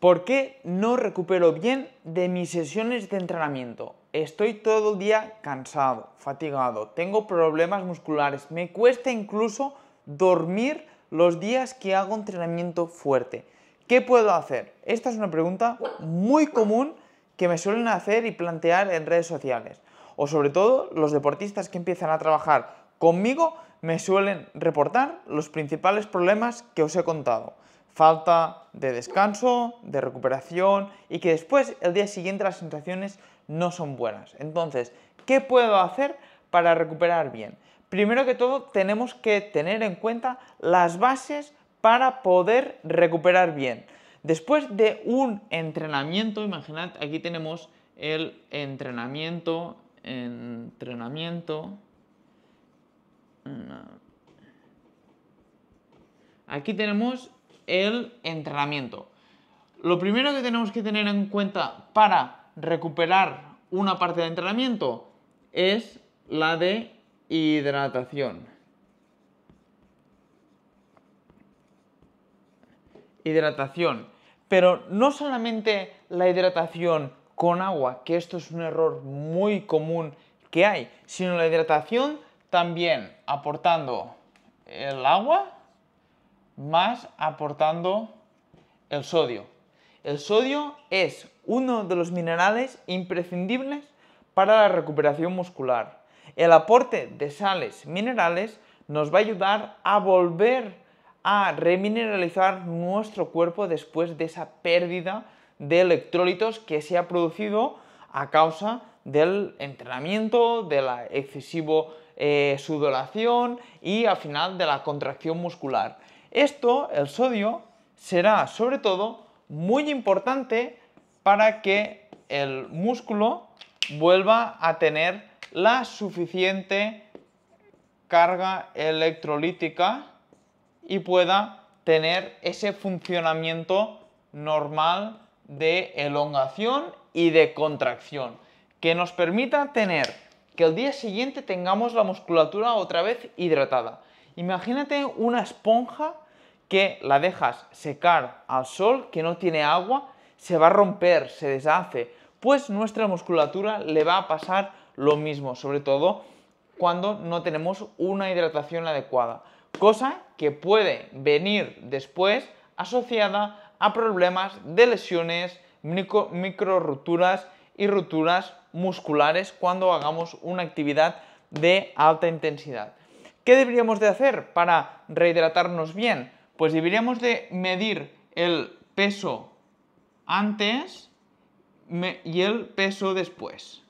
¿Por qué no recupero bien de mis sesiones de entrenamiento? Estoy todo el día cansado, fatigado, tengo problemas musculares, me cuesta incluso dormir los días que hago entrenamiento fuerte. ¿Qué puedo hacer? Esta es una pregunta muy común que me suelen hacer y plantear en redes sociales. O sobre todo los deportistas que empiezan a trabajar conmigo me suelen reportar los principales problemas que os he contado falta de descanso, de recuperación y que después el día siguiente las sensaciones no son buenas. Entonces, ¿qué puedo hacer para recuperar bien? Primero que todo, tenemos que tener en cuenta las bases para poder recuperar bien. Después de un entrenamiento, imaginad, aquí tenemos el entrenamiento, entrenamiento. Aquí tenemos el entrenamiento. Lo primero que tenemos que tener en cuenta para recuperar una parte de entrenamiento es la de hidratación. Hidratación. Pero no solamente la hidratación con agua, que esto es un error muy común que hay, sino la hidratación también aportando el agua más aportando el sodio. El sodio es uno de los minerales imprescindibles para la recuperación muscular. El aporte de sales minerales nos va a ayudar a volver a remineralizar nuestro cuerpo después de esa pérdida de electrolitos que se ha producido a causa del entrenamiento, de la excesiva eh, sudoración y al final de la contracción muscular. Esto, el sodio, será sobre todo muy importante para que el músculo vuelva a tener la suficiente carga electrolítica y pueda tener ese funcionamiento normal de elongación y de contracción que nos permita tener que el día siguiente tengamos la musculatura otra vez hidratada. Imagínate una esponja que la dejas secar al sol, que no tiene agua, se va a romper, se deshace. Pues nuestra musculatura le va a pasar lo mismo, sobre todo cuando no tenemos una hidratación adecuada. Cosa que puede venir después asociada a problemas de lesiones, micro, rupturas y rupturas musculares cuando hagamos una actividad de alta intensidad. ¿Qué deberíamos de hacer para rehidratarnos bien? Pues deberíamos de medir el peso antes y el peso después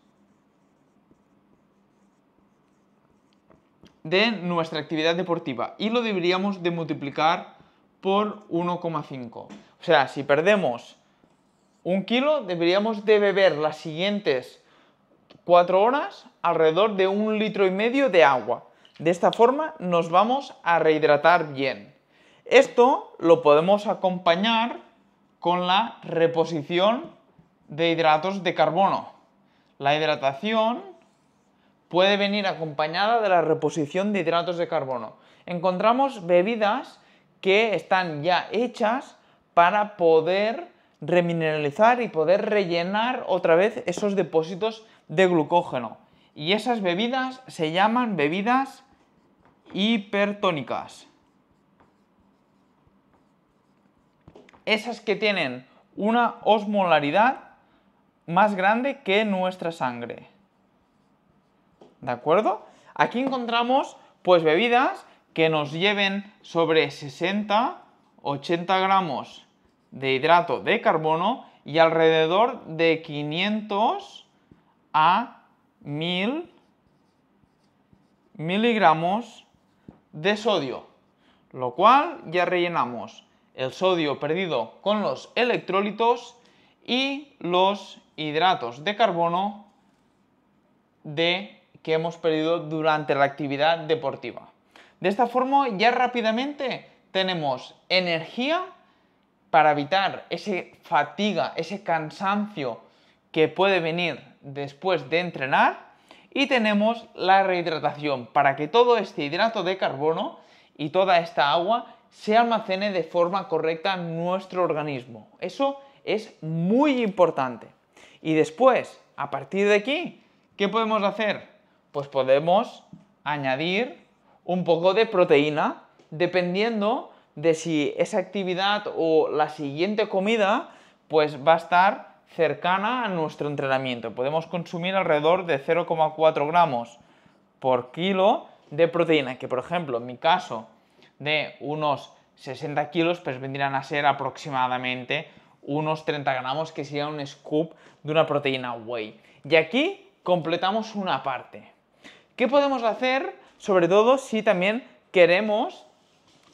de nuestra actividad deportiva y lo deberíamos de multiplicar por 1,5. O sea, si perdemos un kilo, deberíamos de beber las siguientes 4 horas alrededor de un litro y medio de agua. De esta forma nos vamos a rehidratar bien. Esto lo podemos acompañar con la reposición de hidratos de carbono. La hidratación puede venir acompañada de la reposición de hidratos de carbono. Encontramos bebidas que están ya hechas para poder remineralizar y poder rellenar otra vez esos depósitos de glucógeno. Y esas bebidas se llaman bebidas hipertónicas. Esas que tienen una osmolaridad más grande que nuestra sangre. ¿De acuerdo? Aquí encontramos pues bebidas que nos lleven sobre 60, 80 gramos de hidrato de carbono y alrededor de 500 a 1000 miligramos de sodio, lo cual ya rellenamos el sodio perdido con los electrolitos y los hidratos de carbono de, que hemos perdido durante la actividad deportiva. De esta forma ya rápidamente tenemos energía para evitar esa fatiga, ese cansancio que puede venir después de entrenar y tenemos la rehidratación para que todo este hidrato de carbono y toda esta agua se almacene de forma correcta en nuestro organismo. Eso es muy importante. Y después, a partir de aquí, ¿qué podemos hacer? Pues podemos añadir un poco de proteína dependiendo de si esa actividad o la siguiente comida pues va a estar cercana a nuestro entrenamiento. Podemos consumir alrededor de 0,4 gramos por kilo de proteína, que por ejemplo en mi caso de unos 60 kilos, pues vendrían a ser aproximadamente unos 30 gramos, que sería un scoop de una proteína whey. Y aquí completamos una parte. ¿Qué podemos hacer? Sobre todo si también queremos,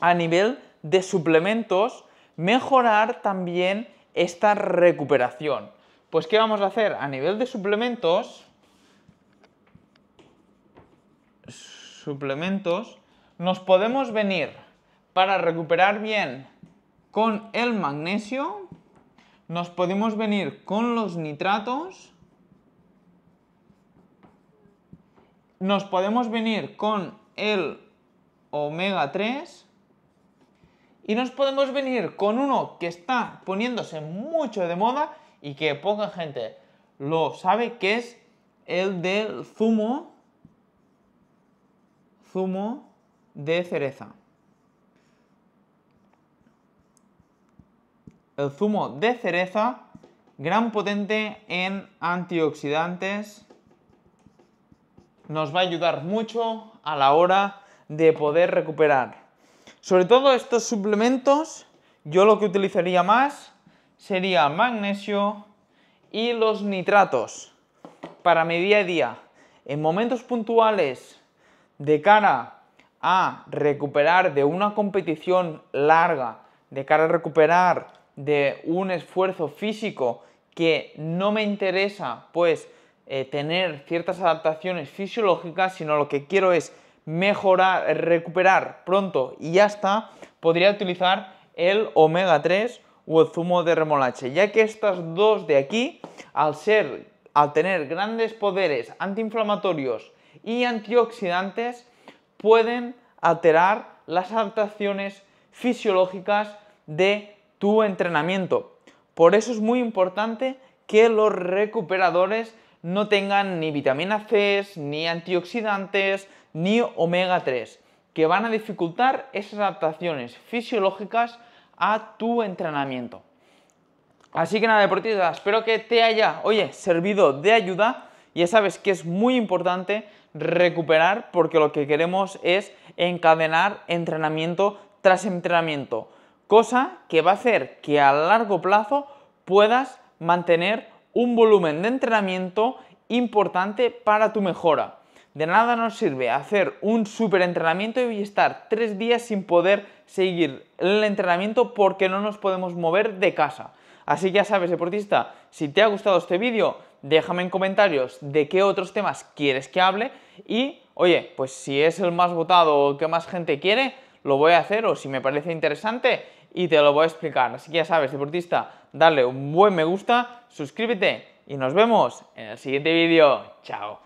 a nivel de suplementos, mejorar también esta recuperación. Pues ¿qué vamos a hacer? A nivel de suplementos, suplementos, nos podemos venir para recuperar bien con el magnesio, nos podemos venir con los nitratos, nos podemos venir con el omega 3 y nos podemos venir con uno que está poniéndose mucho de moda y que poca gente lo sabe, que es el del zumo, zumo de cereza. El zumo de cereza, gran potente en antioxidantes, nos va a ayudar mucho a la hora de poder recuperar sobre todo estos suplementos, yo lo que utilizaría más sería magnesio y los nitratos para mi día a día. En momentos puntuales de cara a recuperar de una competición larga, de cara a recuperar de un esfuerzo físico que no me interesa, pues eh, tener ciertas adaptaciones fisiológicas, sino lo que quiero es mejorar, recuperar pronto y ya está, podría utilizar el omega 3 o el zumo de remolacha, ya que estas dos de aquí, al ser, al tener grandes poderes antiinflamatorios y antioxidantes, pueden alterar las adaptaciones fisiológicas de tu entrenamiento. Por eso es muy importante que los recuperadores no tengan ni vitamina C, ni antioxidantes, ni omega 3, que van a dificultar esas adaptaciones fisiológicas a tu entrenamiento. Así que nada, deportistas, espero que te haya, oye, servido de ayuda. Ya sabes que es muy importante recuperar porque lo que queremos es encadenar entrenamiento tras entrenamiento, cosa que va a hacer que a largo plazo puedas mantener un volumen de entrenamiento importante para tu mejora. De nada nos sirve hacer un super entrenamiento y estar tres días sin poder seguir el entrenamiento porque no nos podemos mover de casa. Así que ya sabes, deportista, si te ha gustado este vídeo, déjame en comentarios de qué otros temas quieres que hable y, oye, pues si es el más votado o que más gente quiere, lo voy a hacer o si me parece interesante y te lo voy a explicar. Así que ya sabes, deportista, dale un buen me gusta, suscríbete y nos vemos en el siguiente vídeo. Chao.